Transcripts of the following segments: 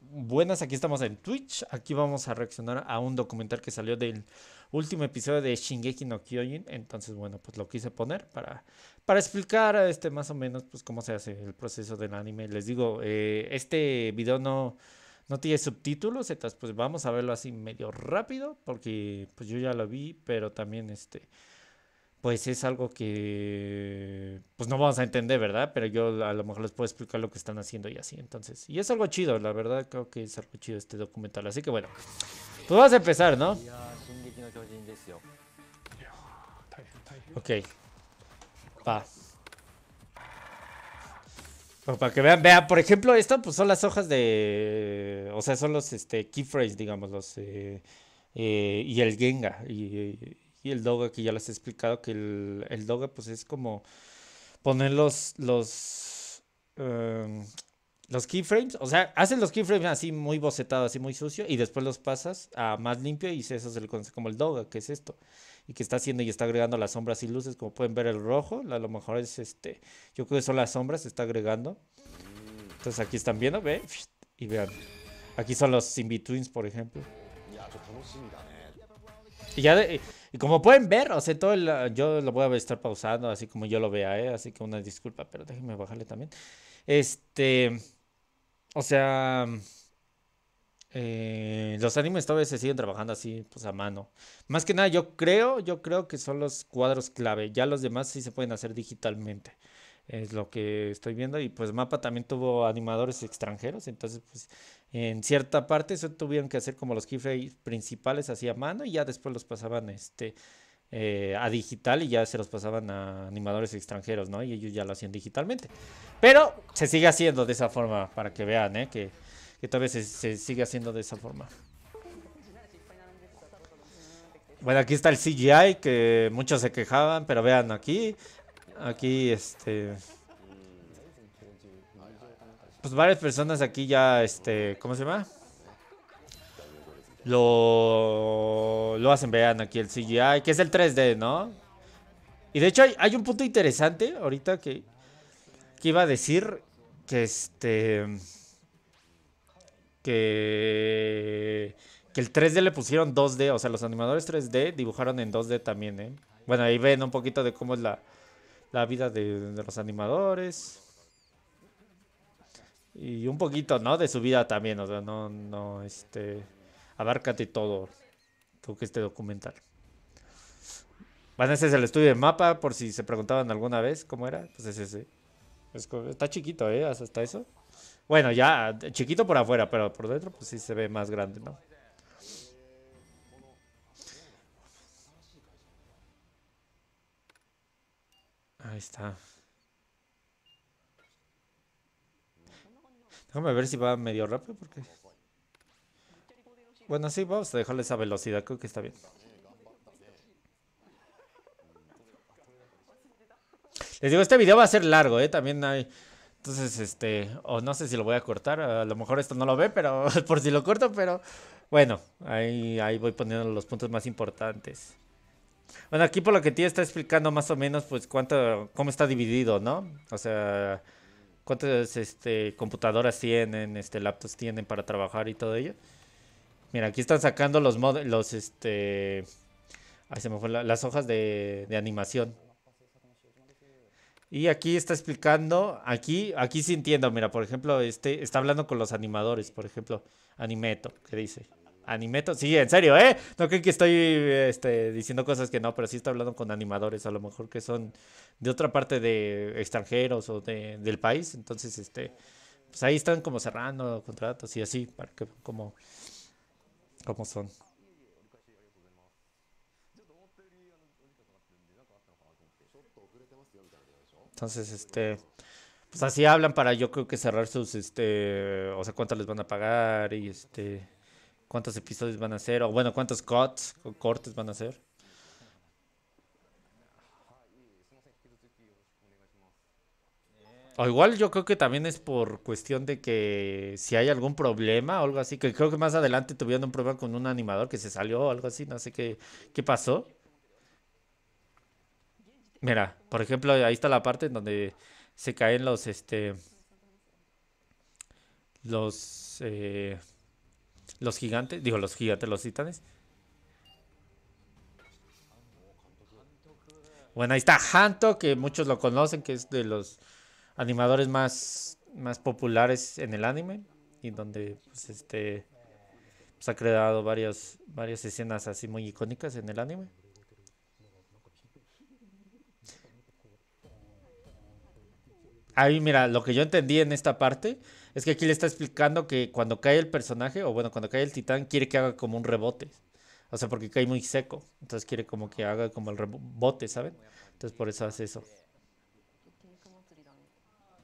buenas. Aquí estamos en Twitch. Aquí vamos a reaccionar a un documental que salió del último episodio de Shingeki no Kyojin. Entonces, bueno, pues lo quise poner para, para explicar este, más o menos pues, cómo se hace el proceso del anime. Les digo, eh, este video no, no tiene subtítulos. Entonces, pues vamos a verlo así medio rápido. Porque pues yo ya lo vi, pero también este pues es algo que pues no vamos a entender, ¿verdad? Pero yo a lo mejor les puedo explicar lo que están haciendo y así, entonces. Y es algo chido, la verdad creo que es algo chido este documental, así que bueno. Pues vamos a empezar, ¿no? Ok. Pa. para que vean, vean, por ejemplo, esto pues son las hojas de... O sea, son los este, keyframes, digamos, los... Eh, eh, y el Genga. Y, y el doga, que ya les he explicado, que el, el doga pues es como poner los, los, em, keyframes. O sea, hacen los keyframes así muy bocetado, así muy sucio, y después los pasas a más limpio y eso se le conoce como el doga, que es esto. Y que está haciendo y está agregando las sombras y luces, como pueden ver el rojo, a lo mejor es este, yo creo que son las sombras, se está agregando. Entonces aquí están viendo, ve, y vean. Aquí son los in-betweens, por ejemplo. Y ya y como pueden ver, o sea, todo yo lo voy a estar pausando, así como yo lo vea, ¿eh? así que una disculpa, pero déjenme bajarle también. Este, o sea, eh, los animes todavía se siguen trabajando así, pues a mano. Más que nada, yo creo, yo creo que son los cuadros clave. Ya los demás sí se pueden hacer digitalmente es lo que estoy viendo. Y pues Mapa también tuvo animadores extranjeros, entonces pues en cierta parte eso tuvieron que hacer como los keyframes principales así a mano y ya después los pasaban este eh, a digital y ya se los pasaban a animadores extranjeros, ¿no? Y ellos ya lo hacían digitalmente. Pero se sigue haciendo de esa forma, para que vean, ¿eh? Que, que todavía se, se sigue haciendo de esa forma. Bueno, aquí está el CGI que muchos se quejaban, pero vean aquí. Aquí, este... Pues varias personas aquí ya, este... ¿Cómo se llama? Lo, lo hacen, vean aquí el CGI, que es el 3D, ¿no? Y de hecho hay, un punto interesante ahorita que, que iba a decir que este... Que, que, el 3D le pusieron 2D, o sea, los animadores 3D dibujaron en 2D también, ¿eh? Bueno, ahí ven un poquito de cómo es la, la vida de, los animadores. Y un poquito, ¿no? De su vida también, o sea, no, no, este, abárcate todo, tú que este documental. Bueno, ese es el estudio de mapa, por si se preguntaban alguna vez cómo era, pues ese ese. está chiquito, ¿eh? Hasta eso. Bueno, ya chiquito por afuera, pero por dentro pues sí se ve más grande, ¿no? Ahí está. Déjame ver si va medio rápido porque... Bueno, sí, vamos a dejarle esa velocidad, creo que está bien. Les digo, este video va a ser largo, ¿eh? También hay... Entonces, este... O no sé si lo voy a cortar, a lo mejor esto no lo ve, pero por si lo corto, pero... Bueno, ahí, ahí voy poniendo los puntos más importantes. Bueno, aquí por lo que tía está explicando más o menos, pues cuánto, cómo está dividido, ¿no? O sea, cuántas este, computadoras tienen, este, laptops tienen para trabajar y todo ello. Mira, aquí están sacando los los este, ay, se me fue las hojas de, de animación. Y aquí está explicando, aquí, aquí sí entiendo, mira, por ejemplo, este, está hablando con los animadores, por ejemplo, Animeto, que dice. Animeto. Sí, en serio, ¿eh? No creo que estoy este, diciendo cosas que no, pero sí estoy hablando con animadores, a lo mejor que son de otra parte de extranjeros o de, del país. Entonces, este, pues ahí están como cerrando contratos y así, para que como, como son. Entonces, este, pues así hablan para yo creo que cerrar sus, este, o sea, cuánto les van a pagar y este cuántos episodios van a ser? o bueno, cuántos cuts o cortes van a ser? O igual yo creo que también es por cuestión de que si hay algún problema o algo así, que creo que más adelante tuvieron un problema con un animador que se salió o algo así, no sé qué, qué pasó. Mira, por ejemplo, ahí está la parte en donde se caen los, este, los, eh, los gigantes, digo, los gigantes, los titanes. Bueno, ahí está Hanto, que muchos lo conocen, que es de los animadores más, más populares en el anime. Y donde pues, este, pues, ha creado varios varias escenas así muy icónicas en el anime. Ahí mira, lo que yo entendí en esta parte es que aquí le está explicando que cuando cae el personaje, o bueno, cuando cae el titán, quiere que haga como un rebote. O sea, porque cae muy seco. Entonces quiere como que haga como el rebote, ¿saben? Entonces por eso hace eso.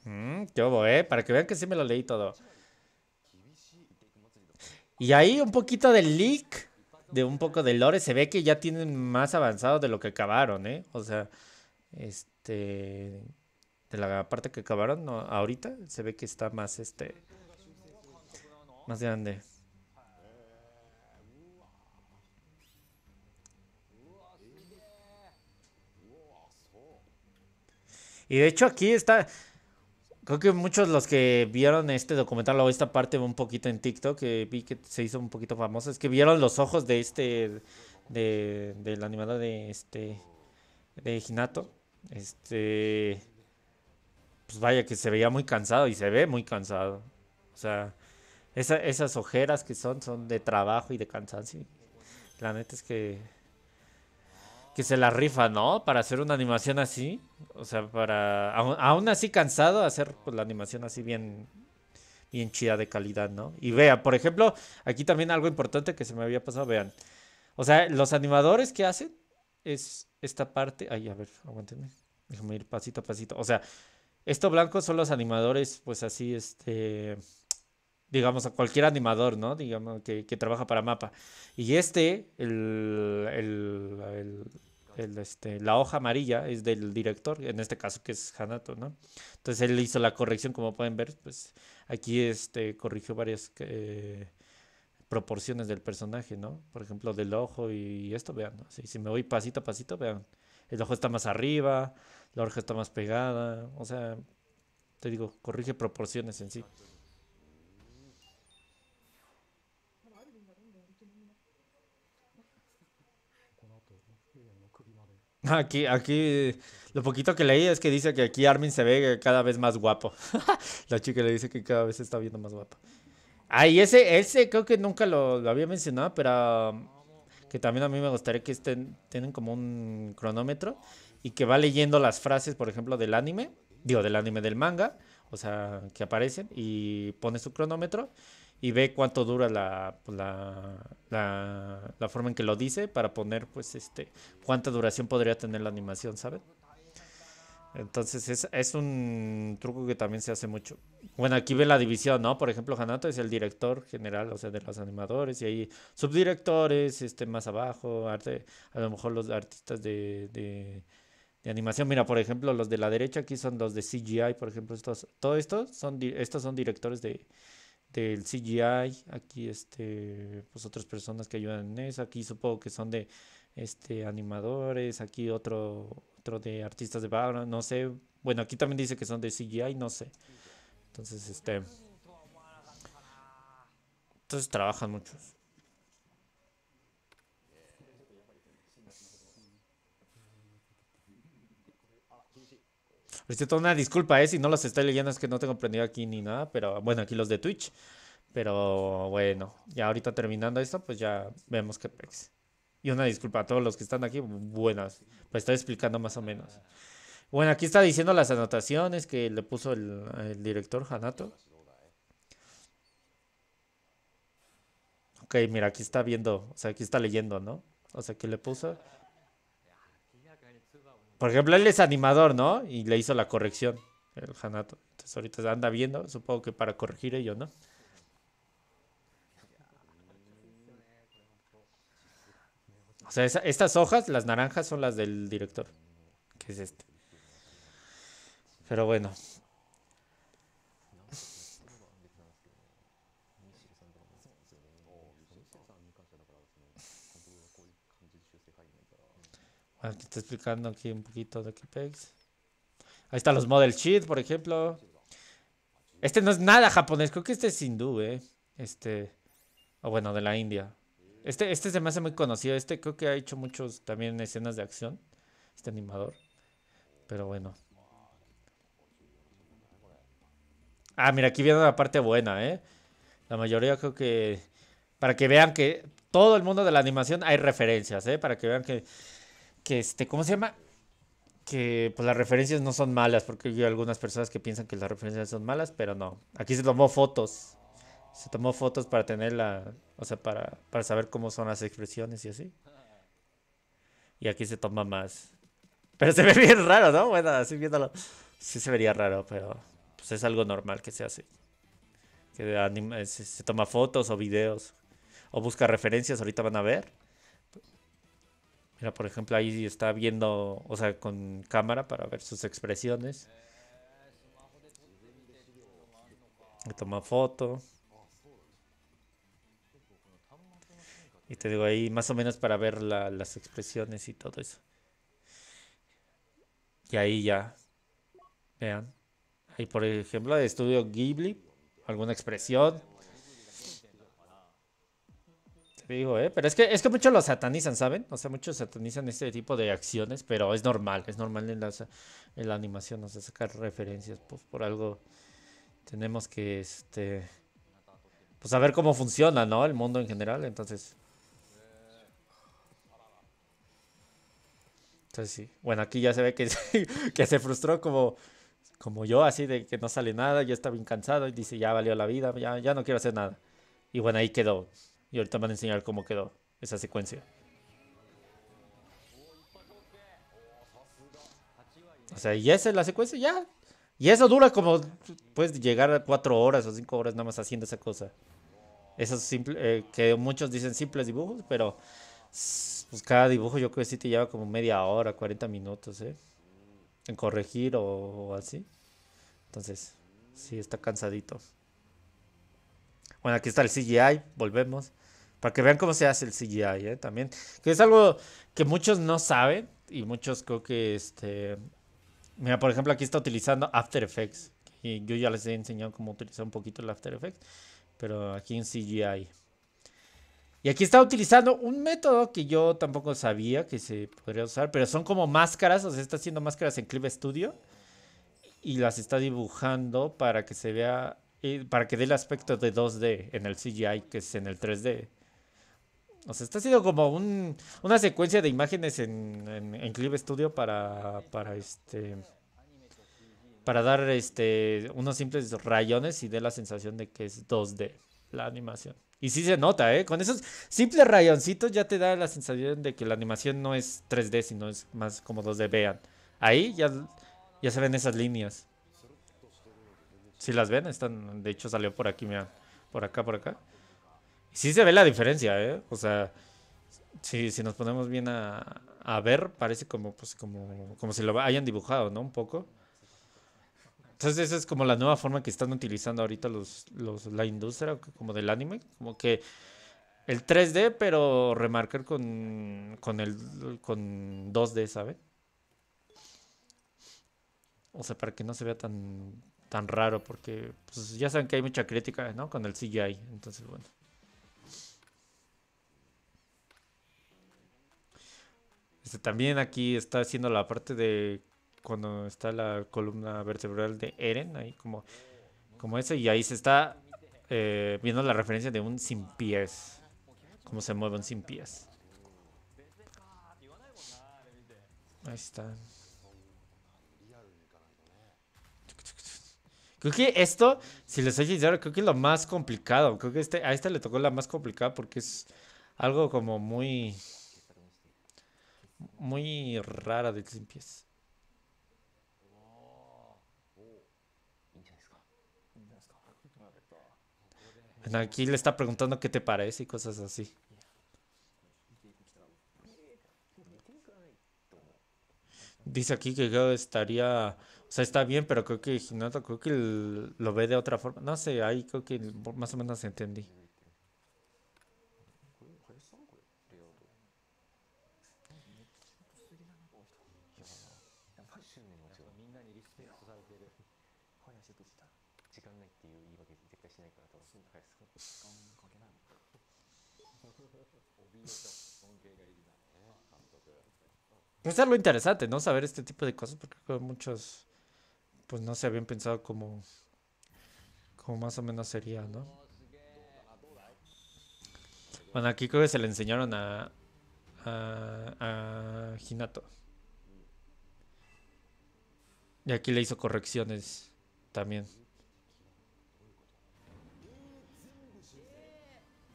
Mm, qué obo, ¿eh? Para que vean que sí me lo leí todo. Y ahí un poquito del leak, de un poco de lore, se ve que ya tienen más avanzado de lo que acabaron, ¿eh? O sea, este de la parte que acabaron ahorita se ve que está más este más grande y de hecho aquí está creo que muchos los que vieron este documental o esta parte un poquito en TikTok que vi que se hizo un poquito famoso es que vieron los ojos de este de, del animador de este de Hinato este pues vaya que se veía muy cansado y se ve muy cansado. O sea, esas ojeras que son, son de trabajo y de cansancio. La neta es que. Que se la rifa, ¿no? Para hacer una animación así. O sea, para. Aún, así cansado, hacer pues, la animación así bien. Bien chida de calidad, ¿no? Y vea, por ejemplo, aquí también algo importante que se me había pasado, vean. O sea, los animadores que hacen es esta parte. Ay, a ver, Aguantenme Déjame ir pasito a pasito. O sea, esto blanco son los animadores, pues así, este, digamos, a cualquier animador, ¿no? Digamos, que, trabaja para mapa. Y este, el, el, este, la hoja amarilla es del director, en este caso que es Hanato, ¿no? Entonces él hizo la corrección, como pueden ver, pues aquí este, corrigió varias eh, proporciones del personaje, ¿no? Por ejemplo, del ojo y esto, vean, ¿no? si me voy pasito a pasito, vean el ojo está más arriba, la oreja está más pegada, o sea, te digo, corrige proporciones en sí. Aquí, aquí, lo poquito que leí es que dice que aquí Armin se ve cada vez más guapo. la chica le dice que cada vez se está viendo más guapo. Ah, y ese, ese creo que nunca lo había mencionado, pero que también a mí me gustaría que estén, tienen como un cronómetro y que va leyendo las frases, por ejemplo, del anime, digo, del anime del manga, o sea, que aparecen y pone su cronómetro y ve cuánto dura la, pues, la, la, forma en que lo dice para poner, pues, este, cuánta duración podría tener la animación, ¿sabes? Entonces es, un truco que también se hace mucho. Bueno, aquí ve la división, ¿no? Por ejemplo, Hanato es el director general, o sea, de los animadores, y hay subdirectores, este, más abajo, arte, a lo mejor los artistas de, de, animación. Mira, por ejemplo, los de la derecha aquí son los de CGI, por ejemplo, estos, todo estos son, estos son directores de, del CGI, aquí, este, pues otras personas que ayudan en eso, aquí supongo que son de este, animadores, aquí otro, otro de artistas de barra, no sé. Bueno, aquí también dice que son de CGI, no sé. Entonces, este... Entonces trabajan muchos. toda una disculpa, es eh, si no los estoy leyendo, es que no tengo prendido aquí ni nada, pero bueno, aquí los de Twitch. Pero bueno, ya ahorita terminando esto, pues ya vemos qué pex. Y una disculpa a todos los que están aquí. Buenas, pues estoy explicando más o menos. Bueno, aquí está diciendo las anotaciones que le puso el, director Hanato. Ok, mira, aquí está viendo, o sea, aquí está leyendo, ¿no? O sea, aquí le puso. Por ejemplo, él es animador, ¿no? Y le hizo la corrección, el Hanato. Entonces ahorita anda viendo, supongo que para corregir ello, ¿no? O sea, estas hojas, las naranjas, son las del director, que es este. Pero bueno. Bueno, te está explicando aquí un poquito de qué Ahí están los model sheet, por ejemplo. Este no es nada japonés, creo que este es hindú, ¿eh? Este. O bueno, de la India. Este, este se me hace muy conocido. Este creo que ha hecho muchos también escenas de acción. Este animador. Pero bueno. Ah, mira, aquí viene la parte buena, ¿eh? La mayoría creo que... Para que vean que todo el mundo de la animación hay referencias, ¿eh? Para que vean que... que este, ¿Cómo se llama? Que pues las referencias no son malas, porque hay algunas personas que piensan que las referencias son malas, pero no. Aquí se tomó fotos se tomó fotos para tener la... o sea, para, para saber cómo son las expresiones y así. Y aquí se toma más. Pero se ve bien raro, ¿no? Bueno, así viéndolo. Sí se vería raro, pero pues es algo normal que se hace. Que eh, se, toma fotos o videos. O busca referencias, ahorita van a ver. Mira, por ejemplo, ahí está viendo, o sea, con cámara para ver sus expresiones. Se toma foto. Y te digo ahí más o menos para ver las expresiones y todo eso. Y ahí ya, vean. Ahí por ejemplo de estudio Ghibli, alguna expresión. Te digo, ¿eh? Pero es que, es que muchos lo satanizan, ¿saben? O sea, muchos satanizan este tipo de acciones, pero es normal, es normal en, las, en la animación, o sea, sacar referencias, pues por algo tenemos que, este, pues saber cómo funciona, ¿no? El mundo en general, entonces... Entonces sí, bueno, aquí ya se ve que, que se frustró como, como yo, así de que no sale nada, Ya estaba bien cansado y dice, ya valió la vida, ya, ya no quiero hacer nada. Y bueno, ahí quedó. Y ahorita van a enseñar cómo quedó esa secuencia. O sea, y esa es la secuencia, ya. Y eso dura como, puedes llegar a cuatro horas o cinco horas nada más haciendo esa cosa. Esos simple, eh, que muchos dicen simples dibujos, pero pues cada dibujo yo creo que sí te lleva como media hora, 40 minutos, ¿eh? En corregir o, así. Entonces, sí, está cansadito. Bueno, aquí está el CGI, volvemos. Para que vean cómo se hace el CGI, ¿eh? También. Que es algo que muchos no saben y muchos creo que este... Mira, por ejemplo, aquí está utilizando After Effects. Y yo ya les he enseñado cómo utilizar un poquito el After Effects, pero aquí en CGI. Y aquí está utilizando un método que yo tampoco sabía que se podría usar, pero son como máscaras, o sea, está haciendo máscaras en Clip Studio y las está dibujando para que se vea, eh, para que dé el aspecto de 2D en el CGI, que es en el 3D. O sea, está haciendo como una secuencia de imágenes en, en, Clip Studio para, para este para dar este unos simples rayones y de la sensación de que es 2D la animación. Y sí se nota, ¿eh? Con esos simples rayoncitos ya te da la sensación de que la animación no es 3D, sino es más como 2D. Vean. Ahí ya, ya se ven esas líneas. Si las ven, están. De hecho, salió por aquí, mira. Por acá, por acá. Y sí se ve la diferencia, ¿eh? O sea, si, si nos ponemos bien a, a ver, parece como, pues, como, como si lo hayan dibujado, ¿no? Un poco. Entonces esa es como la nueva forma que están utilizando ahorita los, la industria como del anime, como que el 3D pero remarcar con, con con 2D, ¿saben? O sea, para que no se vea tan tan raro porque pues, ya saben que hay mucha crítica, ¿no? Con el CGI, entonces bueno. Este, también aquí está haciendo la parte de cuando está la columna vertebral de Eren, ahí como, como ese, y ahí se está eh, viendo la referencia de un sin pies, cómo se mueve un sin pies. Ahí está. Creo que esto, si les soy sincero, creo que es lo más complicado. Creo que este, a este le tocó la más complicada porque es algo como muy... Muy rara de sin pies. Aquí le está preguntando qué te parece y cosas así. Dice aquí que yo estaría, o sea, está bien, pero creo que no, creo que lo ve de otra forma. No sé, ahí creo que más o menos entendí. es lo interesante, ¿no? Saber este tipo de cosas, porque muchos, pues no se habían pensado como, como más o menos sería, ¿no? Bueno, aquí creo que se le enseñaron a, a, a Hinato. Y aquí le hizo correcciones también.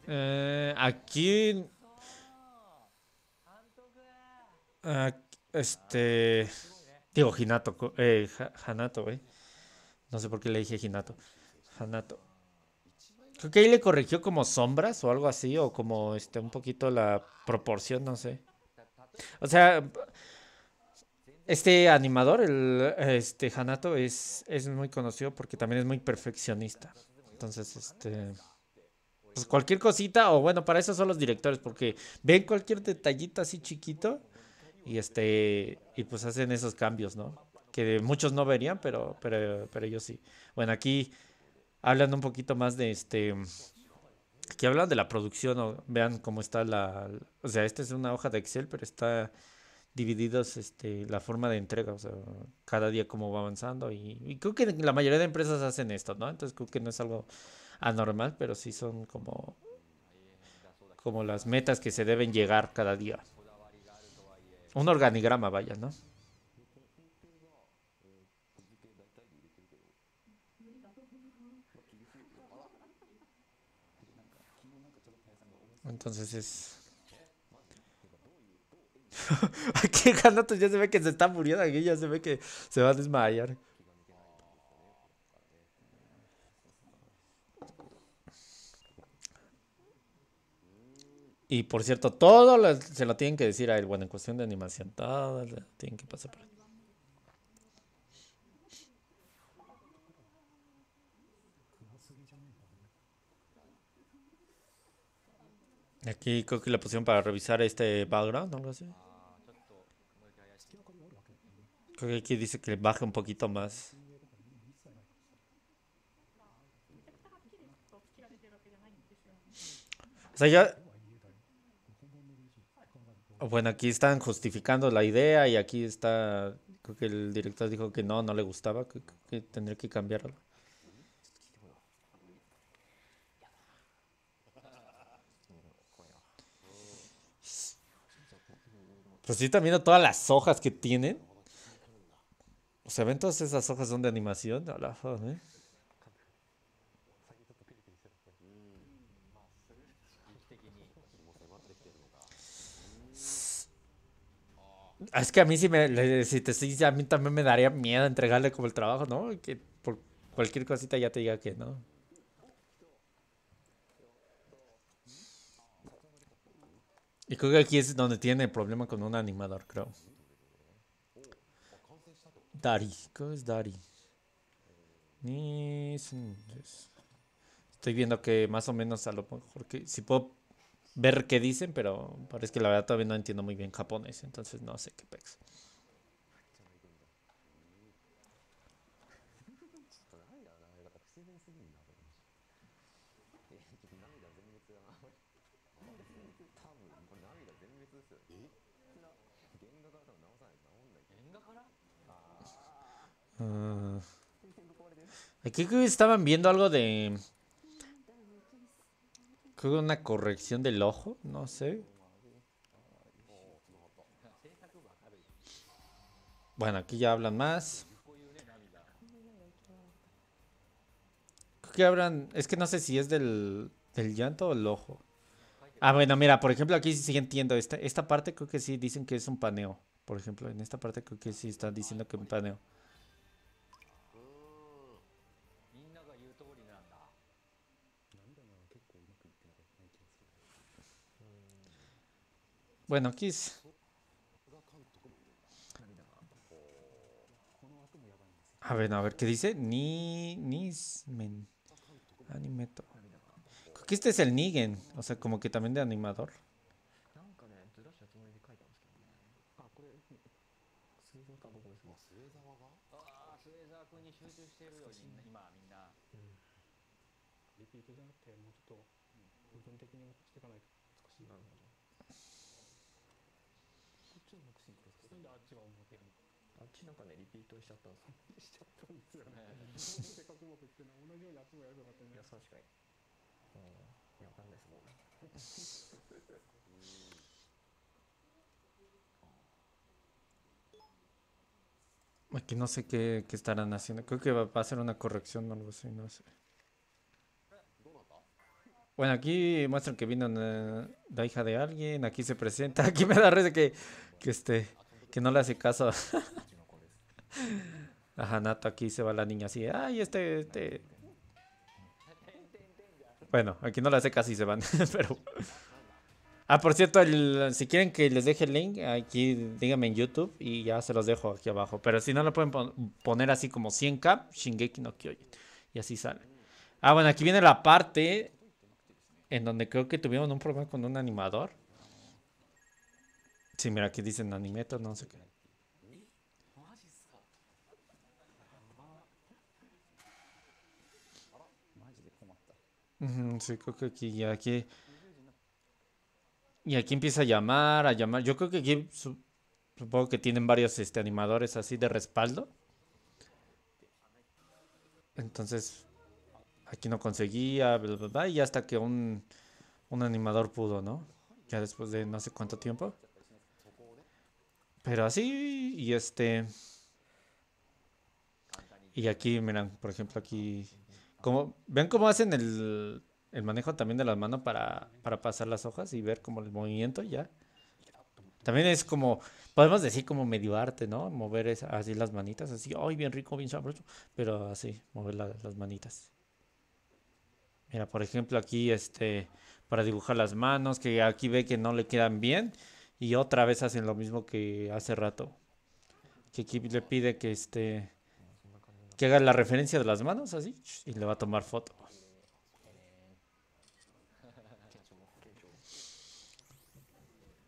Eh, aquí Ah, este. Digo, Hinato. Eh, Hanato, No sé por qué le dije Hinato. Hanato. Creo que ahí le corrigió como sombras o algo así, o como este, un poquito la proporción, no sé. O sea, este animador, el este Hanato, es, es muy conocido porque también es muy perfeccionista. Entonces, este. Pues cualquier cosita, o bueno, para eso son los directores, porque ven cualquier detallito así chiquito y este y pues hacen esos cambios, ¿no? Que muchos no verían, pero pero pero ellos sí. Bueno, aquí hablan un poquito más de este aquí hablan de la producción, vean cómo está la o sea, esta es una hoja de Excel, pero está divididos este la forma de entrega, o sea, cada día cómo va avanzando y, creo que la mayoría de empresas hacen esto, ¿no? Entonces creo que no es algo anormal, pero sí son como como las metas que se deben llegar cada día un organigrama, vaya, ¿no? Entonces es... aquí Ganatos pues, ya se ve que se está muriendo, aquí ya se ve que se va a desmayar. Y por cierto, todo se lo tienen que decir a él. Bueno, en cuestión de animación, todo lo tienen que pasar por ahí. Aquí creo que la pusieron para revisar este background, algo así. Creo que aquí dice que baje un poquito más. O sea, ya bueno, aquí están justificando la idea y aquí está, creo que el director dijo que no, no le gustaba, que, tendría que cambiarlo. Pues sí, también todas las hojas que tienen. O sea, ven todas esas hojas son de animación. A la ¿eh? Es que a mí si, me, si te sigues a mí también me daría miedo entregarle como el trabajo, ¿no? Que por cualquier cosita ya te diga que no. Y creo que aquí es donde tiene el problema con un animador, creo. Dari, ¿cómo es Dari? Estoy viendo que más o menos a lo mejor que si puedo ver qué dicen, pero parece que la verdad todavía no entiendo muy bien japonés, entonces no sé qué pex. Ah. aquí estaban viendo algo de Creo que una corrección del ojo, no sé. Bueno, aquí ya hablan más. Creo que hablan. Es que no sé si es del, llanto o el ojo. Ah, bueno, mira, por ejemplo, aquí sí entiendo. Esta, esta parte creo que sí dicen que es un paneo. Por ejemplo, en esta parte creo que sí están diciendo que es un paneo. Bueno, Kiss. A ver, a ver, ¿qué dice? Ni, ni, Animeto. Creo este es el Nigen. O sea, como que también de animador. Aquí no sé qué, estarán haciendo. Creo que va, a ser una corrección algo así, no sé. Bueno, aquí muestran que vino la hija de alguien. Aquí se presenta. Aquí me da risa que, que este no le hace caso. A Nato, aquí se va la niña así. Ay, este, este. Bueno, aquí no le hace caso y se van, pero... Ah, por cierto, si quieren que les deje el link, aquí díganme en YouTube y ya se los dejo aquí abajo. Pero si no, lo pueden poner así como 100k, Shingeki no Kyojin. Y así sale. Ah, bueno, aquí viene la parte en donde creo que tuvieron un problema con un animador. Sí, mira, aquí dicen Animeto, no sé qué. sí, creo que aquí ya aquí. Y aquí empieza a llamar, a llamar. Yo creo que aquí supongo que tienen varios este, animadores así de respaldo. Entonces, aquí no conseguía, bla, bla, bla, y hasta que un, un animador pudo, ¿no? Ya después de no sé cuánto tiempo. Pero así, y este. Y aquí, miran, por ejemplo, aquí. Como, ¿Ven cómo hacen el, manejo también de las manos para, pasar las hojas y ver como el movimiento ya? También es como, podemos decir como medio arte, ¿no? Mover así las manitas, así, ay, bien rico, bien sabroso, pero así, mover las manitas. Mira, por ejemplo, aquí, este, para dibujar las manos, que aquí ve que no le quedan bien, y otra vez hacen lo mismo que hace rato. Que aquí le pide que este que haga la referencia de las manos así y le va a tomar foto.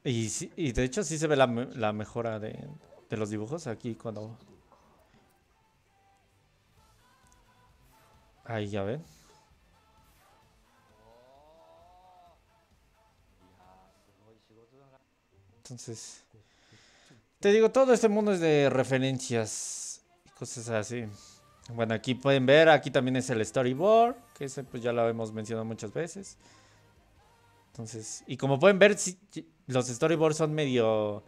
Y, y de hecho sí se ve la, mejora de, de los dibujos aquí cuando... Ahí ya ven. Entonces, te digo, todo este mundo es de referencias y cosas así. Bueno, aquí pueden ver, aquí también es el storyboard, que ese pues ya lo hemos mencionado muchas veces. Entonces, y como pueden ver, los storyboards son medio...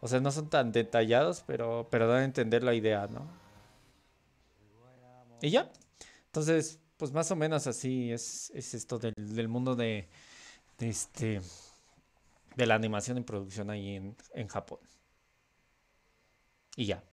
O sea, no son tan detallados, pero, pero dan a entender la idea, ¿no? Y ya. Entonces, pues más o menos así es, esto del, del mundo de, de este de la animación y producción ahí en, en Japón. Y ya.